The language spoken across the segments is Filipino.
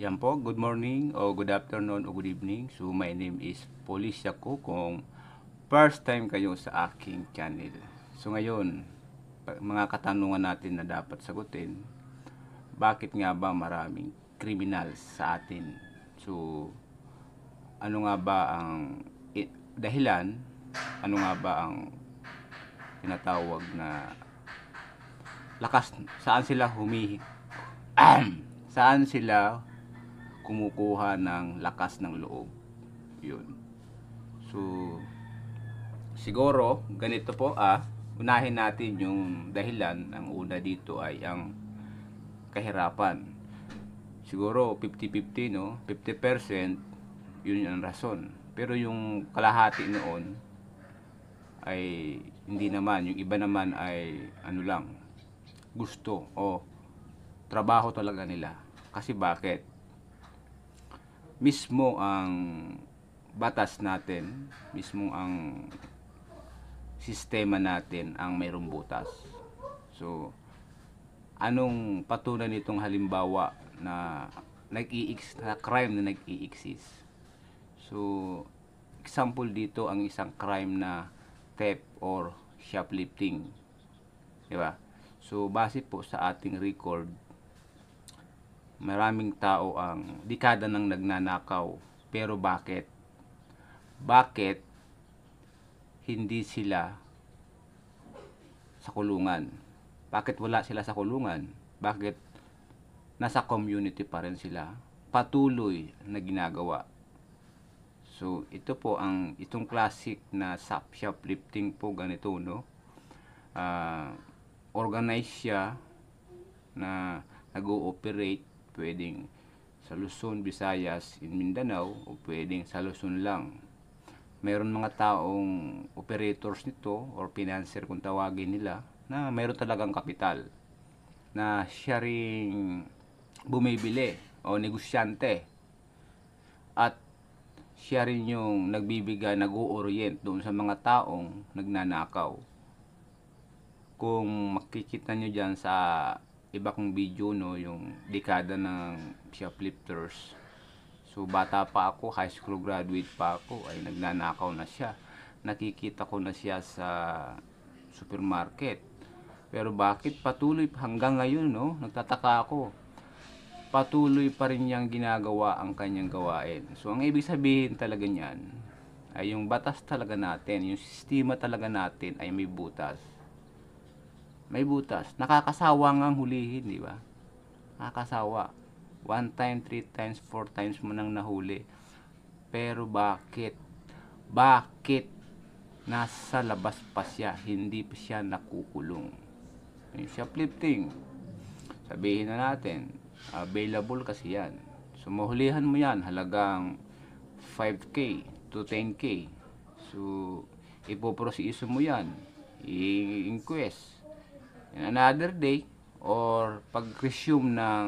Yan po, good morning o good afternoon o good evening. So, my name is Police ko kung first time kayo sa aking channel. So, ngayon, mga katanungan natin na dapat sagutin, bakit nga ba maraming criminals sa atin? So, ano nga ba ang dahilan? Ano nga ba ang tinatawag na lakas? Saan sila humihi? saan sila kumukuha ng lakas ng loob. Yun. So, siguro, ganito po ah, unahin natin yung dahilan. Ang una dito ay ang kahirapan. Siguro, 50-50, no? 50% yun yung rason. Pero yung kalahati noon ay hindi naman. Yung iba naman ay ano lang, gusto o trabaho talaga nila. Kasi bakit? mismo ang batas natin, mismo ang sistema natin ang mayroong butas. So, anong patunay nitong halimbawa na nag-i-exist, na crime na nag-i-exist? So, example dito ang isang crime na theft or shoplifting. Di ba? So, base po sa ating record, maraming tao ang dekada ng nagnanakaw. Pero bakit? Bakit hindi sila sa kulungan? Bakit wala sila sa kulungan? Bakit nasa community pa rin sila? Patuloy na ginagawa. So, ito po ang itong classic na shoplifting po ganito, no? Uh, organize siya na nag-ooperate pwedeng sa Luzon, Visayas, in Mindanao o pwedeng sa Luzon lang. Mayroon mga taong operators nito or financier kung tawagin nila na mayroon talagang kapital na siya ring bumibili o negosyante at siya rin yung nagbibigay, nag-orient doon sa mga taong nagnanakaw. Kung makikita nyo dyan sa iba kong video no yung dekada ng shoplifters so bata pa ako high school graduate pa ako ay nagnanakaw na siya nakikita ko na siya sa supermarket pero bakit patuloy hanggang ngayon no nagtataka ako patuloy pa rin niyang ginagawa ang kanyang gawain so ang ibig sabihin talaga niyan ay yung batas talaga natin yung sistema talaga natin ay may butas may butas. Nakakasawa nga ang hulihin, di ba? Nakakasawa. One time, three times, four times mo nang nahuli. Pero bakit? Bakit nasa labas pa siya, hindi pa siya nakukulong? Yung shoplifting, sabihin na natin, available kasi yan. So, mahulihan mo yan, halagang 5K to 10K. So, ipoproseso mo yan. I-inquest in another day or pag-resume ng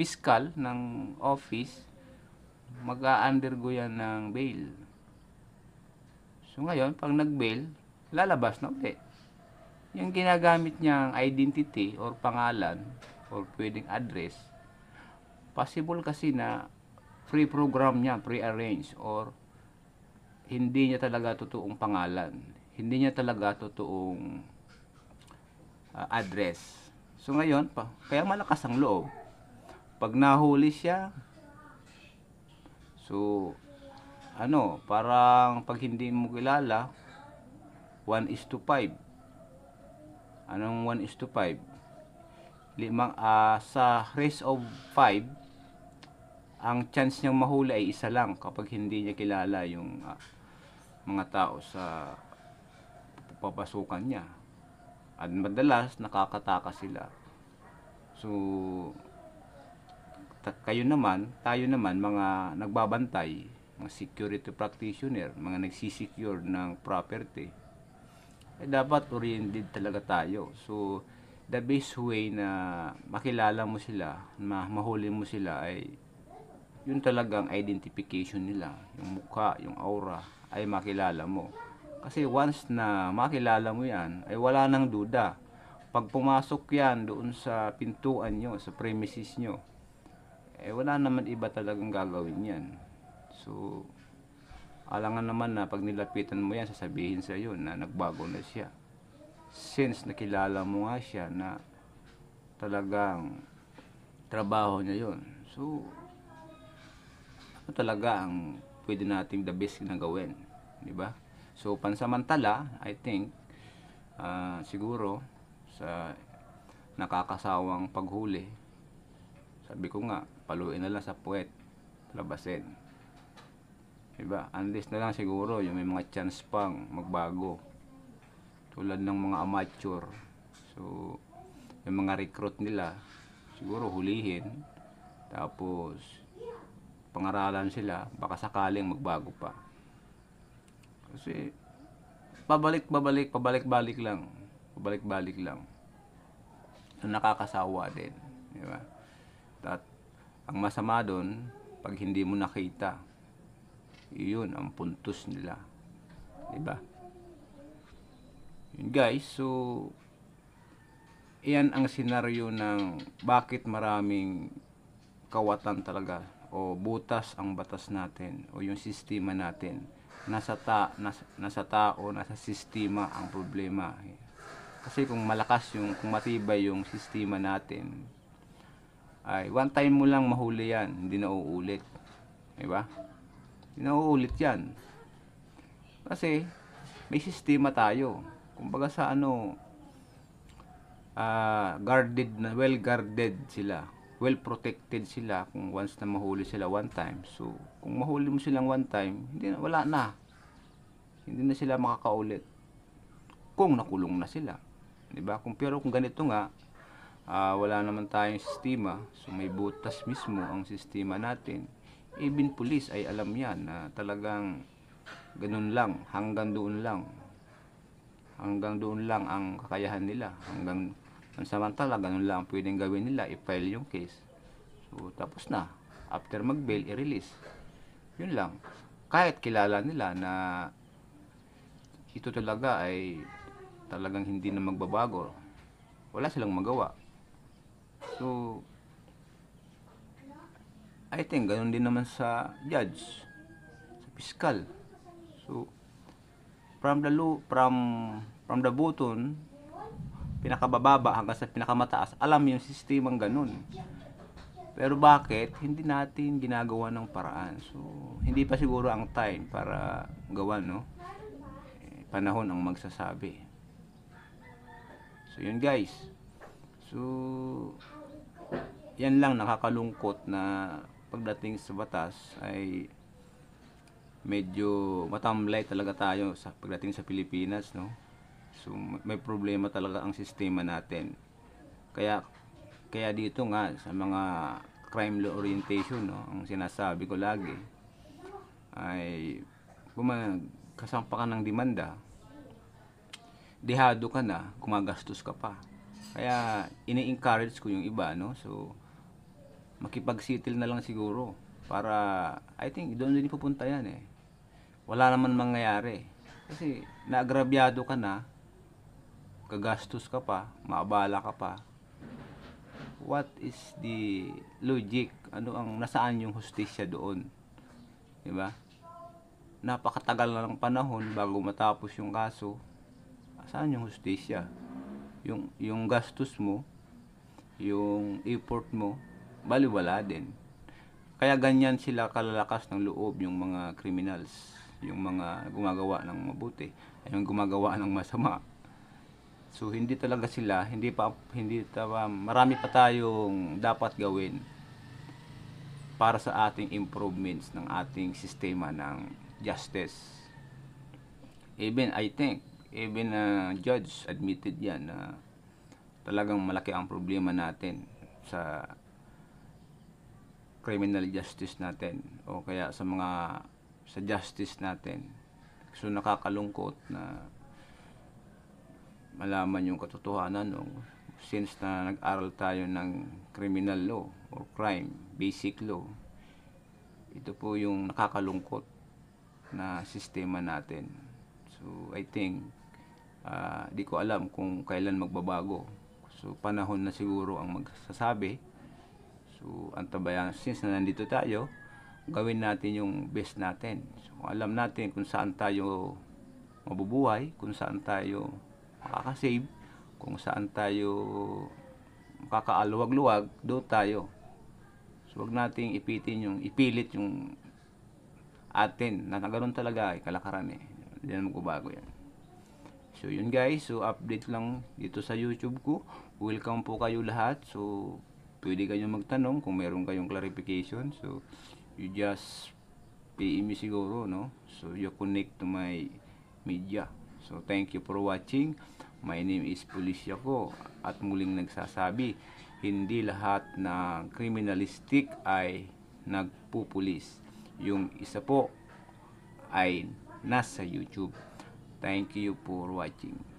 fiscal ng office, mag-undergo a yan ng bail. So ngayon, pag nag-bail, lalabas na ulit. Yung ginagamit niyang identity or pangalan or pwedeng address, possible kasi na pre-program niya, pre-arrange or hindi niya talaga totoong pangalan. Hindi niya talaga totoong uh, address. So ngayon, pa, kaya malakas ang loob. Pag nahuli siya, so ano, parang pag hindi mo kilala, 1 is to 5. Anong 1 is to 5? Limang, uh, sa race of 5, ang chance niyang mahuli ay isa lang kapag hindi niya kilala yung uh, mga tao sa papasukan niya. At madalas, nakakataka sila. So, kayo naman, tayo naman, mga nagbabantay, mga security practitioner, mga nagsisecure ng property, eh, dapat oriented talaga tayo. So, the best way na makilala mo sila, ma mahuli mo sila ay yung talagang identification nila, yung mukha, yung aura, ay makilala mo. Kasi once na makilala mo yan, ay wala nang duda. Pag pumasok yan doon sa pintuan nyo, sa premises nyo, eh wala naman iba talagang gagawin yan. So, alangan naman na pag nilapitan mo yan, sasabihin sa iyo na nagbago na siya. Since nakilala mo nga siya na talagang trabaho niya yon So, ano talaga ang pwede nating the best na gawin? Di ba? So, pansamantala, I think, uh, siguro, sa nakakasawang paghuli, sabi ko nga, paluin na lang sa puwet, labasin. Diba? Unless na lang siguro, yung may mga chance pang magbago. Tulad ng mga amateur. So, yung mga recruit nila, siguro hulihin. Tapos, pangaralan sila, baka sakaling magbago pa. Kasi pabalik-babalik, pabalik-balik lang. Pabalik-balik lang. So, nakakasawa din. Di ba? At ang masama doon, pag hindi mo nakita, yun ang puntos nila. Di ba? Yun guys, so iyan ang senaryo ng bakit maraming kawatan talaga o butas ang batas natin o yung sistema natin nasa, ta, nasa, nasa tao, nasa sistema ang problema. Kasi kung malakas yung, kung matibay yung sistema natin, ay one time mo lang mahuli yan, hindi na uulit. ba Hindi na uulit yan. Kasi may sistema tayo. Kumbaga sa ano, uh, guarded na, well guarded sila well protected sila kung once na mahuli sila one time. So, kung mahuli mo silang one time, hindi na, wala na. Hindi na sila makakaulit. Kung nakulong na sila. 'Di ba? Kung pero kung ganito nga, uh, wala naman tayong sistema. So may butas mismo ang sistema natin. Even police ay alam 'yan na talagang ganun lang, hanggang doon lang. Hanggang doon lang ang kakayahan nila. Hanggang samantala, ganun lang pwedeng gawin nila, i-file yung case. So, tapos na. After mag-bail, i-release. Yun lang. Kahit kilala nila na ito talaga ay talagang hindi na magbabago. Wala silang magawa. So, I think ganun din naman sa judge, sa fiscal. So, from the law, from, from the button, pinakabababa hanggang sa pinakamataas, alam yung sistemang ganun. Pero bakit hindi natin ginagawa ng paraan? So, hindi pa siguro ang time para gawa, no? Eh, panahon ang magsasabi. So, yun guys. So, yan lang nakakalungkot na pagdating sa batas ay medyo matamlay talaga tayo sa pagdating sa Pilipinas, no? So may problema talaga ang sistema natin. Kaya kaya dito nga sa mga crime law orientation, no, ang sinasabi ko lagi ay kasampa ka ng demanda, dehado ka na, kumagastos ka pa. Kaya ini-encourage ko yung iba, no? So makipagsitil na lang siguro para I think doon din pupunta yan eh. Wala naman mangyayari. Kasi naagrabyado ka na, kagastos ka pa, maabala ka pa. What is the logic? Ano ang nasaan yung hustisya doon? 'Di ba? Napakatagal na ng panahon bago matapos yung kaso. Saan yung hustisya? Yung yung gastos mo, yung effort mo, baliwala din. Kaya ganyan sila kalalakas ng loob yung mga criminals, yung mga gumagawa ng mabuti, yung gumagawa ng masama So hindi talaga sila, hindi pa hindi ta, marami pa tayong dapat gawin para sa ating improvements ng ating sistema ng justice. Even I think, even uh, judge admitted 'yan na talagang malaki ang problema natin sa criminal justice natin o kaya sa mga sa justice natin. So nakakalungkot na malaman yung katotohanan no? since na nag-aral tayo ng criminal law or crime, basic law. Ito po yung nakakalungkot na sistema natin. So I think uh, di ko alam kung kailan magbabago. So panahon na siguro ang magsasabi. So antabayan since na nandito tayo, gawin natin yung best natin. So alam natin kung saan tayo mabubuhay, kung saan tayo makakasave kung saan tayo kakaaluwag-luwag doon tayo so wag nating ipitin yung ipilit yung atin na ganoon talaga ay kalakaran eh hindi na magbabago yan so yun guys so update lang dito sa youtube ko welcome po kayo lahat so pwede kayong magtanong kung meron kayong clarification so you just PM me siguro no so you connect to my media So thank you for watching. My name is Police Yako at muling nagsasabi, hindi lahat ng criminalistic ay nagpupulis. Yung isa po ay nasa YouTube. Thank you for watching.